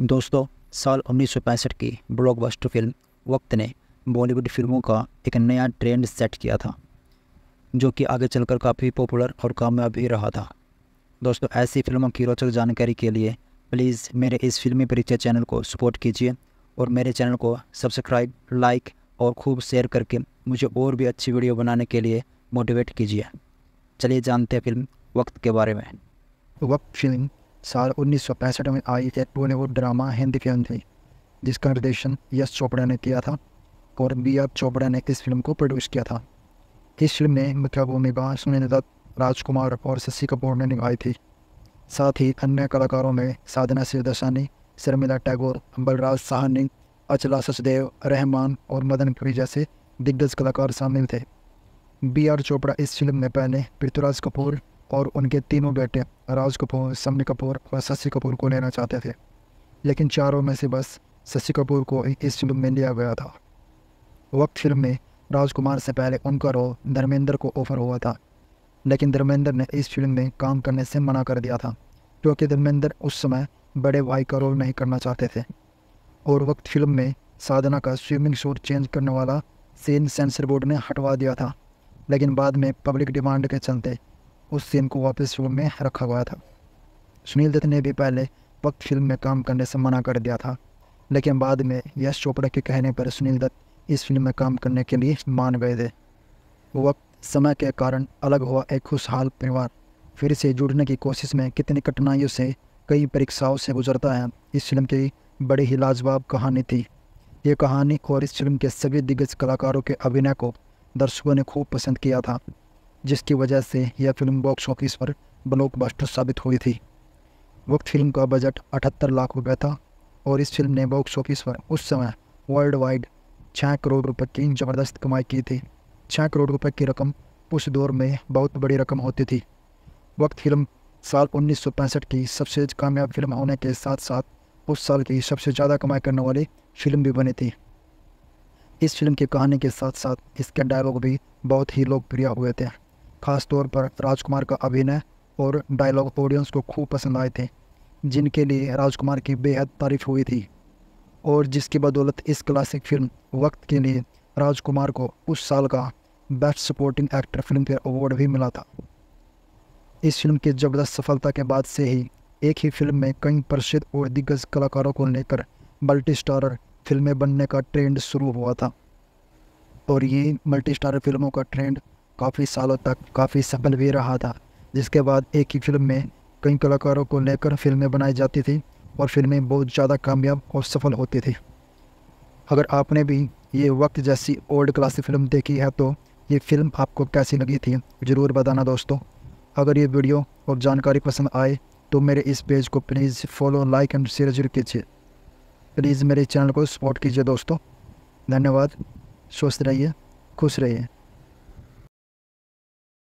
दोस्तों साल उन्नीस की ब्लॉकबस्टर फिल्म वक्त ने बॉलीवुड फिल्मों का एक नया ट्रेंड सेट किया था जो कि आगे चलकर काफ़ी पॉपुलर और कामयाब भी रहा था दोस्तों ऐसी फिल्मों की रोचक जानकारी के लिए प्लीज़ मेरे इस फिल्मी परिचय चैनल को सपोर्ट कीजिए और मेरे चैनल को सब्सक्राइब लाइक और खूब शेयर करके मुझे और भी अच्छी वीडियो बनाने के लिए मोटिवेट कीजिए चलिए जानते हैं फिल्म वक्त के बारे में वक्त फिल्म साल उन्नीस सौ पैंसठ में आई एक बॉलीवुड ड्रामा हिंदी फिल्म थी जिसका निर्देशन यश चोपड़ा ने किया था और बी आर चोपड़ा ने इस फिल्म को प्रोड्यूस किया था इस फिल्म में मुख्य भूमिका सुनील दत्त राजकुमार और शशि कपूर ने निभाई थी साथ ही अन्य कलाकारों में साधना सिरदसानी शर्मिला टैगोर बलराज साहनी अचला सचदेव रहमान और मदन कवि जैसे दिग्गज कलाकार शामिल थे बी आर चोपड़ा इस फिल्म में पहले पृथ्वीराज कपूर और उनके तीनों बेटे राज कपूर समन कपूर और शशि कपूर को लेना चाहते थे लेकिन चारों में से बस शशि कपूर को इस फिल्म में लिया गया था वक्त फिल्म में राजकुमार से पहले उनका रोल धर्मेंद्र को ऑफर हुआ था लेकिन धर्मेंद्र ने इस फिल्म में काम करने से मना कर दिया था क्योंकि धर्मेंद्र उस समय बड़े भाई का रोल नहीं करना चाहते थे और वक्त फिल्म में साधना का स्विमिंग सूट चेंज करने वाला सीन सेंसर बोर्ड ने हटवा दिया था लेकिन बाद में पब्लिक डिमांड के चलते उस सीन को वापस रूम में रखा गया था सुनील दत्त ने भी पहले वक्त फिल्म में काम करने से मना कर दिया था लेकिन बाद में यश चोपड़ा के कहने पर सुनील दत्त इस फिल्म में काम करने के लिए मान गए थे वक्त समय के कारण अलग हुआ एक खुशहाल परिवार फिर से जुड़ने की कोशिश में कितनी कठिनाइयों से कई परीक्षाओं से गुजरता है इस फिल्म की बड़ी ही लाजवाब कहानी थी ये कहानी और इस फिल्म के सभी दिग्गज कलाकारों के अभिनय को दर्शकों ने खूब पसंद किया था जिसकी वजह से यह फिल्म बॉक्स ऑफिस पर ब्लॉकबस्टर साबित हुई थी वक्त फिल्म का बजट अठहत्तर लाख रुपये था और इस फिल्म ने बॉक्स ऑफिस पर उस समय वर्ल्ड वाइड छः करोड़ रुपए की ज़बरदस्त कमाई की थी छः करोड़ रुपए की रकम उस दौर में बहुत बड़ी रकम होती थी वक्त फिल्म साल उन्नीस की सबसे कामयाब फिल्म होने के साथ साथ उस साल की सबसे ज़्यादा कमाई करने वाली फिल्म भी बनी थी इस फिल्म की कहानी के साथ साथ इसके डायलॉग भी बहुत ही लोकप्रिय हुए थे खास तौर पर राजकुमार का अभिनय और डायलॉग ऑडियंस को खूब पसंद आए थे जिनके लिए राजकुमार की बेहद तारीफ हुई थी और जिसकी बदौलत इस क्लासिक फिल्म वक्त के लिए राजकुमार को उस साल का best supporting actor Filmfare award भी मिला था इस फिल्म की ज़बरदस्त सफलता के बाद से ही एक ही फिल्म में कई प्रसिद्ध और दिग्गज कलाकारों को लेकर मल्टी स्टारर फिल्में बनने का ट्रेंड शुरू हुआ था और ये मल्टी स्टारर फिल्मों का ट्रेंड काफ़ी सालों तक काफ़ी सफल भी रहा था जिसके बाद एक ही फिल्म में कई कलाकारों को लेकर फिल्में बनाई जाती थी और फिल्में बहुत ज़्यादा कामयाब और सफल होती थी अगर आपने भी ये वक्त जैसी ओल्ड क्लासिक फिल्म देखी है तो ये फिल्म आपको कैसी लगी थी ज़रूर बताना दोस्तों अगर ये वीडियो और जानकारी पसंद आए तो मेरे इस पेज को please follow like and share जरूर कीजिए प्लीज़ मेरे चैनल को सपोर्ट कीजिए दोस्तों धन्यवाद स्वस्थ रहिए खुश रहिए